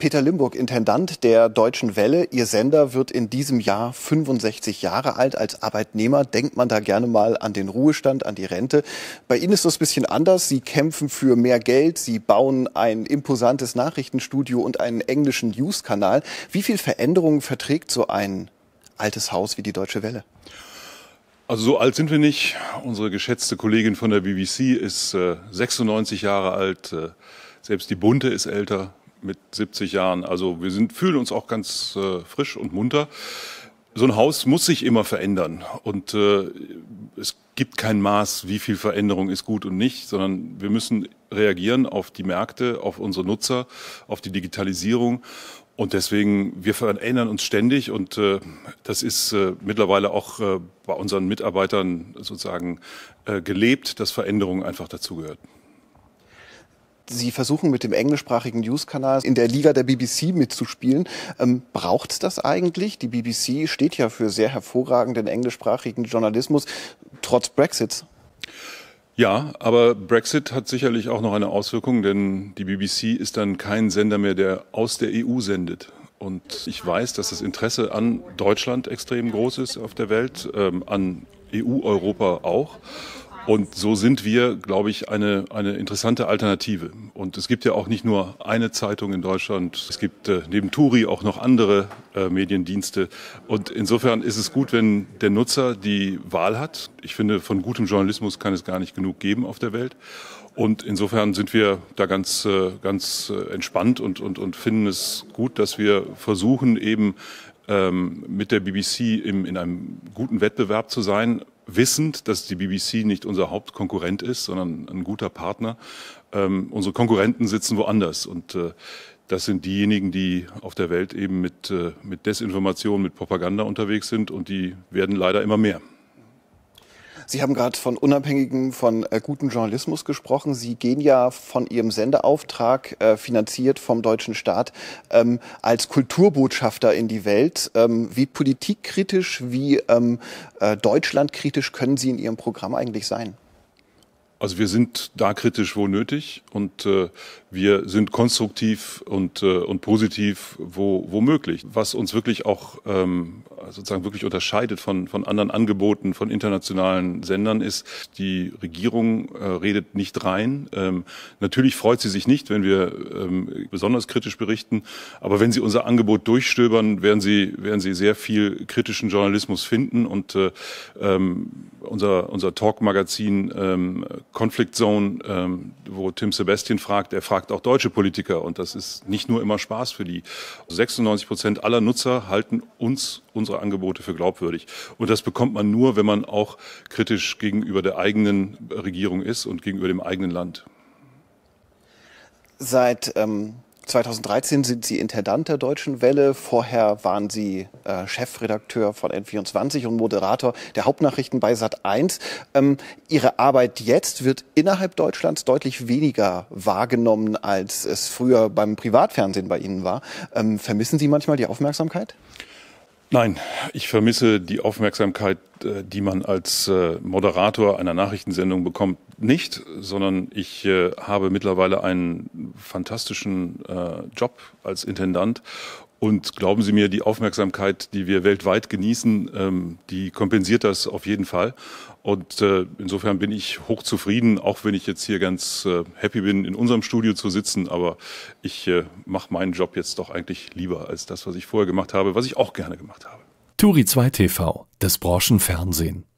Peter Limburg, Intendant der Deutschen Welle. Ihr Sender wird in diesem Jahr 65 Jahre alt. Als Arbeitnehmer denkt man da gerne mal an den Ruhestand, an die Rente. Bei Ihnen ist das ein bisschen anders. Sie kämpfen für mehr Geld. Sie bauen ein imposantes Nachrichtenstudio und einen englischen News-Kanal. Wie viel Veränderungen verträgt so ein altes Haus wie die Deutsche Welle? Also so alt sind wir nicht. Unsere geschätzte Kollegin von der BBC ist äh, 96 Jahre alt. Äh, selbst die Bunte ist älter mit 70 Jahren. Also wir sind, fühlen uns auch ganz äh, frisch und munter. So ein Haus muss sich immer verändern und äh, es gibt kein Maß, wie viel Veränderung ist gut und nicht, sondern wir müssen reagieren auf die Märkte, auf unsere Nutzer, auf die Digitalisierung und deswegen, wir verändern uns ständig und äh, das ist äh, mittlerweile auch äh, bei unseren Mitarbeitern sozusagen äh, gelebt, dass Veränderung einfach dazugehört. Sie versuchen mit dem englischsprachigen News-Kanal in der Liga der BBC mitzuspielen. Ähm, Braucht das eigentlich? Die BBC steht ja für sehr hervorragenden englischsprachigen Journalismus, trotz Brexits. Ja, aber Brexit hat sicherlich auch noch eine Auswirkung, denn die BBC ist dann kein Sender mehr, der aus der EU sendet. Und ich weiß, dass das Interesse an Deutschland extrem groß ist auf der Welt, ähm, an EU-Europa auch. Und so sind wir, glaube ich, eine, eine interessante Alternative. Und es gibt ja auch nicht nur eine Zeitung in Deutschland. Es gibt äh, neben Turi auch noch andere äh, Mediendienste. Und insofern ist es gut, wenn der Nutzer die Wahl hat. Ich finde, von gutem Journalismus kann es gar nicht genug geben auf der Welt. Und insofern sind wir da ganz, äh, ganz äh, entspannt und, und, und finden es gut, dass wir versuchen, eben ähm, mit der BBC im, in einem guten Wettbewerb zu sein, wissend, dass die BBC nicht unser Hauptkonkurrent ist, sondern ein guter Partner. Ähm, unsere Konkurrenten sitzen woanders und äh, das sind diejenigen, die auf der Welt eben mit, äh, mit Desinformation, mit Propaganda unterwegs sind und die werden leider immer mehr. Sie haben gerade von unabhängigen, von äh, gutem Journalismus gesprochen. Sie gehen ja von Ihrem Sendeauftrag, äh, finanziert vom deutschen Staat, ähm, als Kulturbotschafter in die Welt. Ähm, wie politikkritisch, wie ähm, äh, deutschlandkritisch können Sie in Ihrem Programm eigentlich sein? Also wir sind da kritisch, wo nötig und äh, wir sind konstruktiv und, äh, und positiv, wo, wo möglich. Was uns wirklich auch ähm, sozusagen wirklich unterscheidet von, von anderen Angeboten von internationalen Sendern ist, die Regierung äh, redet nicht rein. Ähm, natürlich freut sie sich nicht, wenn wir ähm, besonders kritisch berichten, aber wenn sie unser Angebot durchstöbern, werden sie, werden sie sehr viel kritischen Journalismus finden und äh, ähm, unser, unser Talk-Magazin ähm, Conflict Zone, ähm, wo Tim Sebastian fragt, er fragt auch deutsche Politiker und das ist nicht nur immer Spaß für die. 96 Prozent aller Nutzer halten uns unsere Angebote für glaubwürdig. Und das bekommt man nur, wenn man auch kritisch gegenüber der eigenen Regierung ist und gegenüber dem eigenen Land. Seit ähm 2013 sind Sie Intendant der Deutschen Welle. Vorher waren Sie äh, Chefredakteur von N24 und Moderator der Hauptnachrichten bei Sat1. Ähm, Ihre Arbeit jetzt wird innerhalb Deutschlands deutlich weniger wahrgenommen, als es früher beim Privatfernsehen bei Ihnen war. Ähm, vermissen Sie manchmal die Aufmerksamkeit? Nein, ich vermisse die Aufmerksamkeit, äh, die man als äh, Moderator einer Nachrichtensendung bekommt, nicht, sondern ich äh, habe mittlerweile einen fantastischen äh, Job als Intendant. Und glauben Sie mir, die Aufmerksamkeit, die wir weltweit genießen, ähm, die kompensiert das auf jeden Fall. Und äh, insofern bin ich hochzufrieden, auch wenn ich jetzt hier ganz äh, happy bin, in unserem Studio zu sitzen. Aber ich äh, mache meinen Job jetzt doch eigentlich lieber als das, was ich vorher gemacht habe, was ich auch gerne gemacht habe. Turi 2 TV, das Branchenfernsehen.